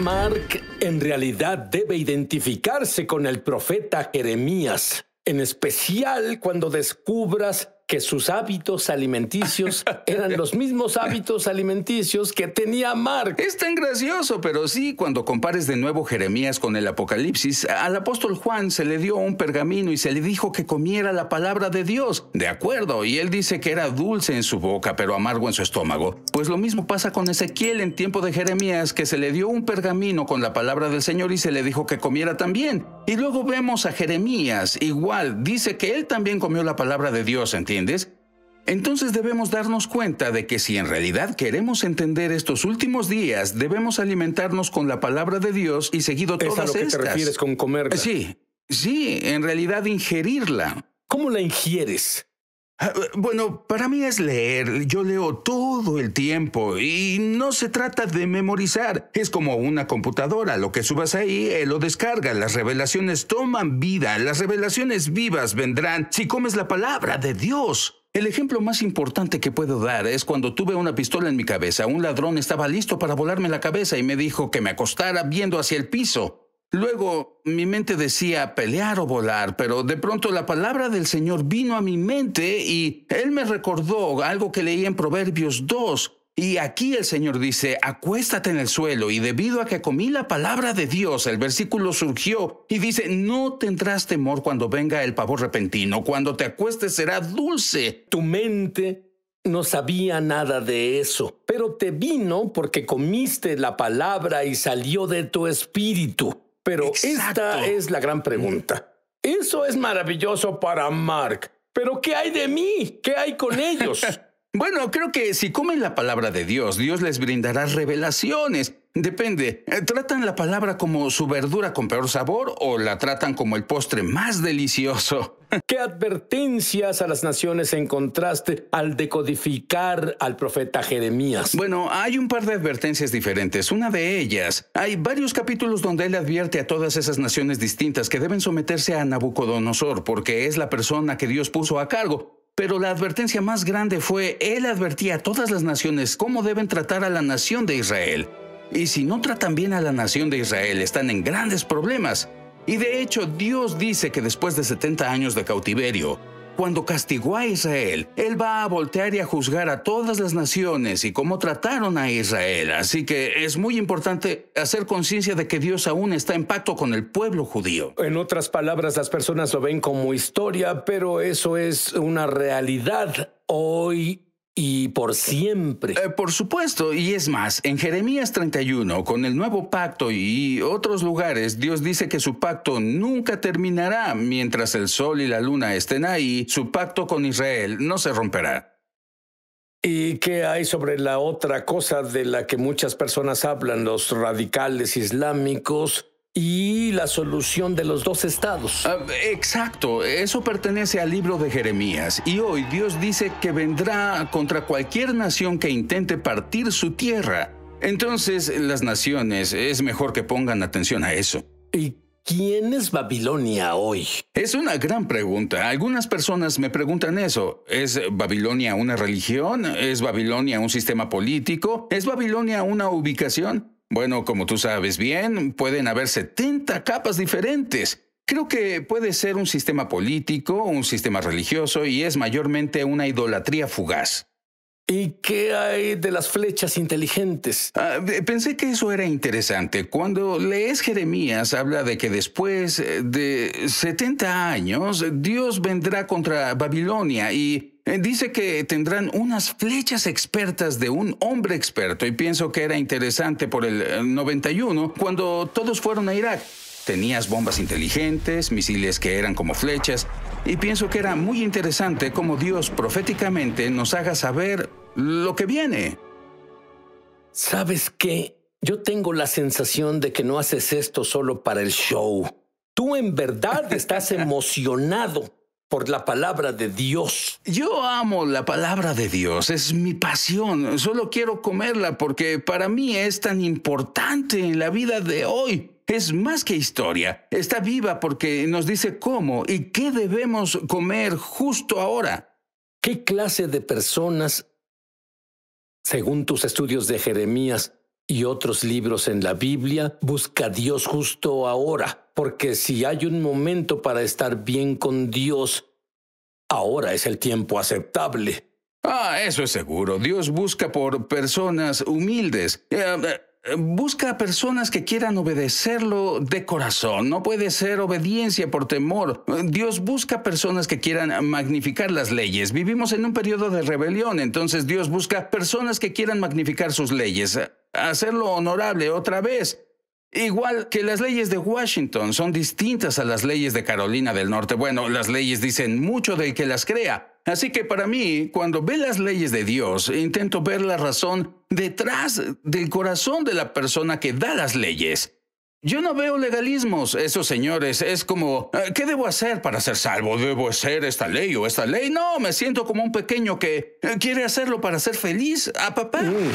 Mark en realidad debe identificarse con el profeta Jeremías, en especial cuando descubras que sus hábitos alimenticios eran los mismos hábitos alimenticios que tenía Mark. Es tan gracioso, pero sí, cuando compares de nuevo Jeremías con el Apocalipsis, al apóstol Juan se le dio un pergamino y se le dijo que comiera la palabra de Dios. De acuerdo, y él dice que era dulce en su boca, pero amargo en su estómago. Pues lo mismo pasa con Ezequiel en tiempo de Jeremías, que se le dio un pergamino con la palabra del Señor y se le dijo que comiera también. Y luego vemos a Jeremías, igual, dice que él también comió la palabra de Dios, ¿entiendes? Entonces debemos darnos cuenta de que si en realidad queremos entender estos últimos días, debemos alimentarnos con la palabra de Dios y seguido todas ¿Es a lo te refieres con comerla? Sí, sí, en realidad ingerirla. ¿Cómo la ingieres? Ah, bueno, para mí es leer. Yo leo todo el tiempo y no se trata de memorizar. Es como una computadora. Lo que subas ahí, eh, lo descarga. Las revelaciones toman vida. Las revelaciones vivas vendrán si comes la palabra de Dios. El ejemplo más importante que puedo dar es cuando tuve una pistola en mi cabeza. Un ladrón estaba listo para volarme la cabeza y me dijo que me acostara viendo hacia el piso. Luego mi mente decía pelear o volar, pero de pronto la palabra del Señor vino a mi mente y Él me recordó algo que leí en Proverbios 2. Y aquí el Señor dice, acuéstate en el suelo, y debido a que comí la palabra de Dios, el versículo surgió y dice, no tendrás temor cuando venga el pavor repentino, cuando te acuestes será dulce. Tu mente no sabía nada de eso, pero te vino porque comiste la palabra y salió de tu espíritu. Pero esta es la gran pregunta. Eso es maravilloso para Mark. Pero ¿qué hay de mí? ¿Qué hay con ellos? bueno, creo que si comen la palabra de Dios, Dios les brindará revelaciones. Depende. Eh, ¿Tratan la palabra como su verdura con peor sabor o la tratan como el postre más delicioso? ¿Qué advertencias a las naciones encontraste al decodificar al profeta Jeremías? Bueno, hay un par de advertencias diferentes. Una de ellas, hay varios capítulos donde él advierte a todas esas naciones distintas que deben someterse a Nabucodonosor porque es la persona que Dios puso a cargo. Pero la advertencia más grande fue, él advertía a todas las naciones cómo deben tratar a la nación de Israel. Y si no tratan bien a la nación de Israel, están en grandes problemas. Y de hecho, Dios dice que después de 70 años de cautiverio, cuando castigó a Israel, Él va a voltear y a juzgar a todas las naciones y cómo trataron a Israel. Así que es muy importante hacer conciencia de que Dios aún está en pacto con el pueblo judío. En otras palabras, las personas lo ven como historia, pero eso es una realidad hoy y por siempre. Eh, por supuesto, y es más, en Jeremías 31, con el nuevo pacto y otros lugares, Dios dice que su pacto nunca terminará mientras el sol y la luna estén ahí, su pacto con Israel no se romperá. ¿Y qué hay sobre la otra cosa de la que muchas personas hablan, los radicales islámicos? y la solución de los dos estados. Ah, exacto, eso pertenece al libro de Jeremías y hoy Dios dice que vendrá contra cualquier nación que intente partir su tierra. Entonces las naciones es mejor que pongan atención a eso. ¿Y quién es Babilonia hoy? Es una gran pregunta. Algunas personas me preguntan eso. ¿Es Babilonia una religión? ¿Es Babilonia un sistema político? ¿Es Babilonia una ubicación? Bueno, como tú sabes bien, pueden haber 70 capas diferentes. Creo que puede ser un sistema político, un sistema religioso y es mayormente una idolatría fugaz. ¿Y qué hay de las flechas inteligentes? Ah, pensé que eso era interesante. Cuando lees Jeremías, habla de que después eh, de 70 años, Dios vendrá contra Babilonia y eh, Dice que tendrán unas flechas expertas de un hombre experto y pienso que era interesante por el 91 eh, cuando todos fueron a Irak. Tenías bombas inteligentes, misiles que eran como flechas y pienso que era muy interesante como Dios proféticamente nos haga saber lo que viene. ¿Sabes qué? Yo tengo la sensación de que no haces esto solo para el show. Tú en verdad estás emocionado por la palabra de Dios. Yo amo la palabra de Dios, es mi pasión, solo quiero comerla porque para mí es tan importante en la vida de hoy. Es más que historia, está viva porque nos dice cómo y qué debemos comer justo ahora. ¿Qué clase de personas según tus estudios de Jeremías y otros libros en la Biblia, busca a Dios justo ahora, porque si hay un momento para estar bien con Dios, ahora es el tiempo aceptable. Ah, eso es seguro. Dios busca por personas humildes. Eh, eh, Busca personas que quieran obedecerlo de corazón. No puede ser obediencia por temor. Dios busca personas que quieran magnificar las leyes. Vivimos en un periodo de rebelión, entonces Dios busca personas que quieran magnificar sus leyes. Hacerlo honorable otra vez. Igual que las leyes de Washington son distintas a las leyes de Carolina del Norte. Bueno, las leyes dicen mucho del que las crea. Así que para mí, cuando ve las leyes de Dios, intento ver la razón detrás del corazón de la persona que da las leyes. Yo no veo legalismos. Esos señores es como, ah, ¿qué debo hacer para ser salvo? ¿Debo hacer esta ley o esta ley? No, me siento como un pequeño que eh, quiere hacerlo para ser feliz a papá. Mm.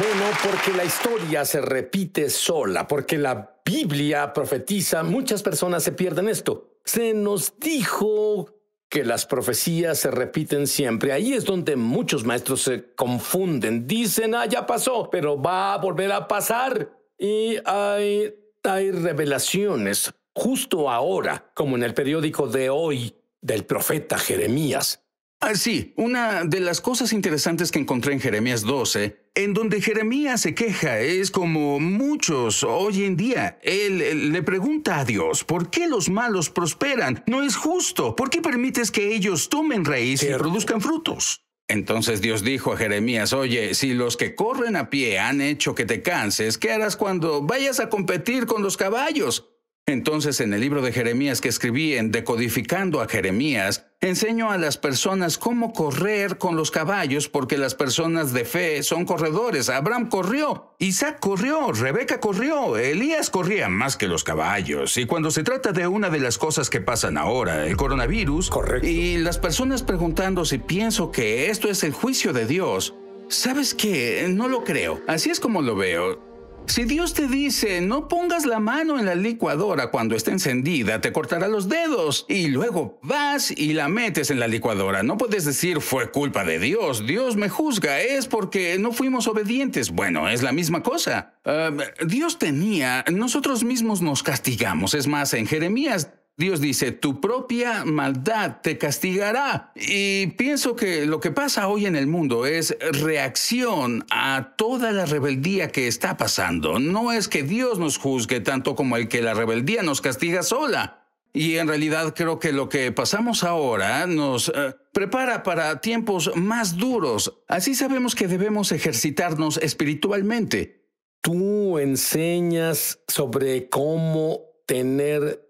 Bueno, porque la historia se repite sola, porque la Biblia profetiza, muchas personas se pierden esto. Se nos dijo que las profecías se repiten siempre. Ahí es donde muchos maestros se confunden. Dicen, ah, ya pasó, pero va a volver a pasar. Y hay, hay revelaciones justo ahora, como en el periódico de hoy del profeta Jeremías. Ah, sí, una de las cosas interesantes que encontré en Jeremías 12 en donde Jeremías se queja es como muchos hoy en día. Él le pregunta a Dios, ¿por qué los malos prosperan? No es justo. ¿Por qué permites que ellos tomen raíz y produzcan frutos? Entonces Dios dijo a Jeremías, oye, si los que corren a pie han hecho que te canses, ¿qué harás cuando vayas a competir con los caballos? Entonces en el libro de Jeremías que escribí en Decodificando a Jeremías, Enseño a las personas cómo correr con los caballos porque las personas de fe son corredores. Abraham corrió, Isaac corrió, Rebeca corrió, Elías corría más que los caballos. Y cuando se trata de una de las cosas que pasan ahora, el coronavirus, y las personas preguntando si pienso que esto es el juicio de Dios, ¿sabes qué? No lo creo. Así es como lo veo. Si Dios te dice, no pongas la mano en la licuadora cuando está encendida, te cortará los dedos y luego vas y la metes en la licuadora. No puedes decir, fue culpa de Dios, Dios me juzga, es porque no fuimos obedientes. Bueno, es la misma cosa. Ah, Dios tenía, nosotros mismos nos castigamos. Es más, en Jeremías Dios dice, tu propia maldad te castigará. Y pienso que lo que pasa hoy en el mundo es reacción a toda la rebeldía que está pasando. No es que Dios nos juzgue tanto como el que la rebeldía nos castiga sola. Y en realidad creo que lo que pasamos ahora nos eh, prepara para tiempos más duros. Así sabemos que debemos ejercitarnos espiritualmente. Tú enseñas sobre cómo tener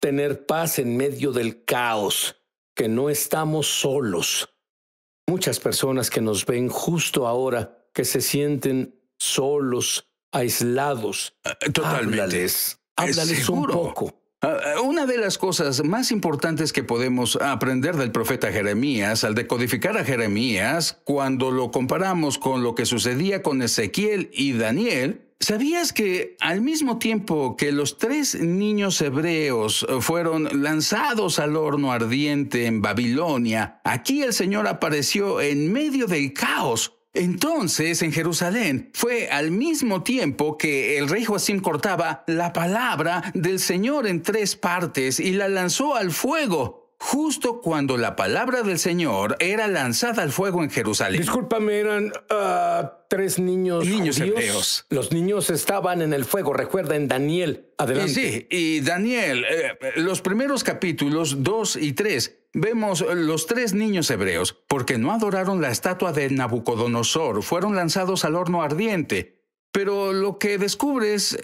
tener paz en medio del caos, que no estamos solos. Muchas personas que nos ven justo ahora, que se sienten solos, aislados. Eh, eh, totalmente. Háblales, eh, un poco. Ah, una de las cosas más importantes que podemos aprender del profeta Jeremías al decodificar a Jeremías, cuando lo comparamos con lo que sucedía con Ezequiel y Daniel, ¿Sabías que al mismo tiempo que los tres niños hebreos eh, fueron lanzados al horno ardiente en Babilonia, aquí el Señor apareció en medio del caos? Entonces, en Jerusalén, fue al mismo tiempo que el rey Joacim cortaba la palabra del Señor en tres partes y la lanzó al fuego justo cuando la palabra del Señor era lanzada al fuego en Jerusalén. Discúlpame, eran ah, tres niños. Niños hebreos. Los niños estaban en el fuego, recuerden Daniel. Adelante. Sí, y Daniel, eh, los primeros capítulos 2 y 3 vemos los tres niños hebreos, porque no adoraron la estatua de Nabucodonosor, fueron lanzados al horno ardiente. Pero lo que descubres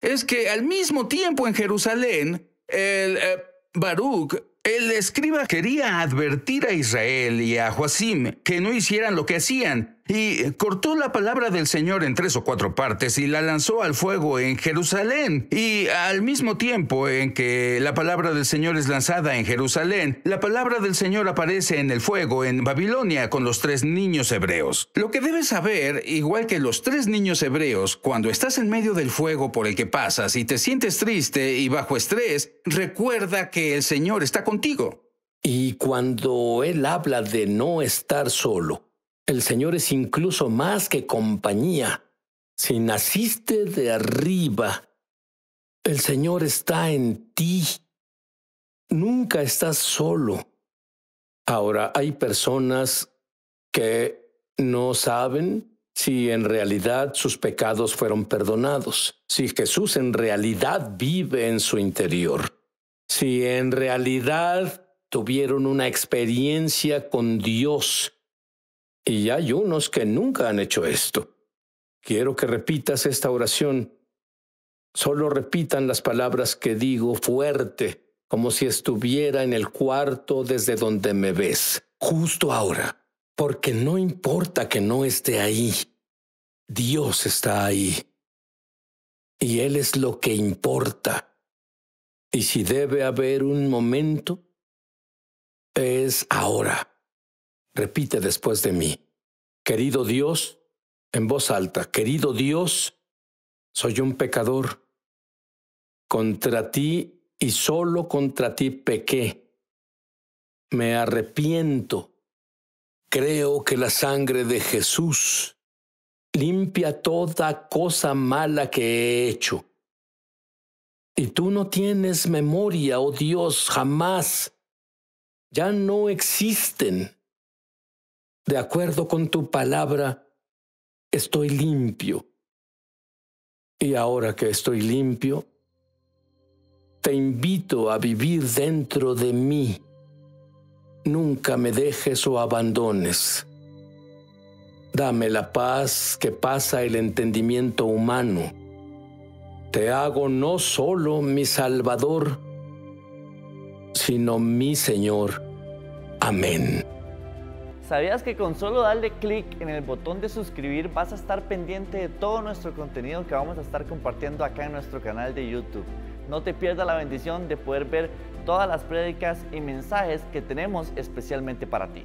es que al mismo tiempo en Jerusalén, el eh, Baruch el escriba quería advertir a Israel y a Joacim que no hicieran lo que hacían, y cortó la palabra del Señor en tres o cuatro partes y la lanzó al fuego en Jerusalén. Y al mismo tiempo en que la palabra del Señor es lanzada en Jerusalén, la palabra del Señor aparece en el fuego en Babilonia con los tres niños hebreos. Lo que debes saber, igual que los tres niños hebreos, cuando estás en medio del fuego por el que pasas y te sientes triste y bajo estrés, recuerda que el Señor está contigo. Y cuando Él habla de no estar solo, el Señor es incluso más que compañía. Si naciste de arriba, el Señor está en ti. Nunca estás solo. Ahora, hay personas que no saben si en realidad sus pecados fueron perdonados, si Jesús en realidad vive en su interior, si en realidad tuvieron una experiencia con Dios y hay unos que nunca han hecho esto. Quiero que repitas esta oración. Solo repitan las palabras que digo fuerte, como si estuviera en el cuarto desde donde me ves, justo ahora, porque no importa que no esté ahí. Dios está ahí. Y Él es lo que importa. Y si debe haber un momento, es ahora. Repite después de mí. Querido Dios, en voz alta, querido Dios, soy un pecador. Contra ti y solo contra ti pequé. Me arrepiento. Creo que la sangre de Jesús limpia toda cosa mala que he hecho. Y tú no tienes memoria, oh Dios, jamás. Ya no existen de acuerdo con tu palabra, estoy limpio. Y ahora que estoy limpio, te invito a vivir dentro de mí. Nunca me dejes o abandones. Dame la paz que pasa el entendimiento humano. Te hago no solo mi Salvador, sino mi Señor. Amén. ¿Sabías que con solo darle clic en el botón de suscribir vas a estar pendiente de todo nuestro contenido que vamos a estar compartiendo acá en nuestro canal de YouTube? No te pierdas la bendición de poder ver todas las prédicas y mensajes que tenemos especialmente para ti.